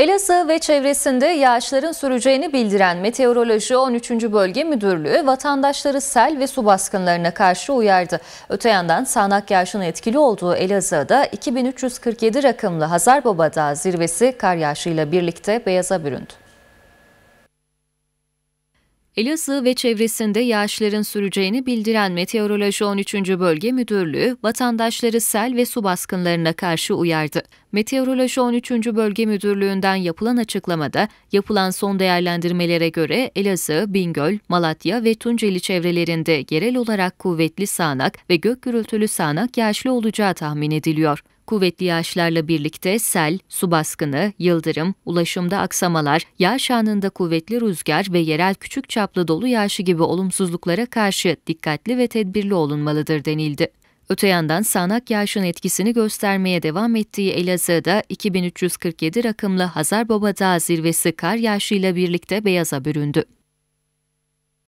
Elazığ ve çevresinde yağışların süreceğini bildiren Meteoroloji 13. Bölge Müdürlüğü vatandaşları sel ve su baskınlarına karşı uyardı. Öte yandan sağanak yağışın etkili olduğu Elazığ'da 2347 rakımlı Hazarbaba'da zirvesi kar yağışıyla birlikte beyaza büründü. Elazığ ve çevresinde yağışların süreceğini bildiren Meteoroloji 13. Bölge Müdürlüğü, vatandaşları sel ve su baskınlarına karşı uyardı. Meteoroloji 13. Bölge Müdürlüğü'nden yapılan açıklamada, yapılan son değerlendirmelere göre Elazığ, Bingöl, Malatya ve Tunceli çevrelerinde yerel olarak kuvvetli sağanak ve gök gürültülü sağanak yağışlı olacağı tahmin ediliyor kuvvetli yağışlarla birlikte sel, su baskını, yıldırım, ulaşımda aksamalar, yağış anında kuvvetli rüzgar ve yerel küçük çaplı dolu yağışı gibi olumsuzluklara karşı dikkatli ve tedbirli olunmalıdır denildi. Öte yandan sağanak yağışın etkisini göstermeye devam ettiği Elazığ'da 2347 rakımlı hazar baba Dağı zirvesi kar yağışıyla birlikte beyaza büründü.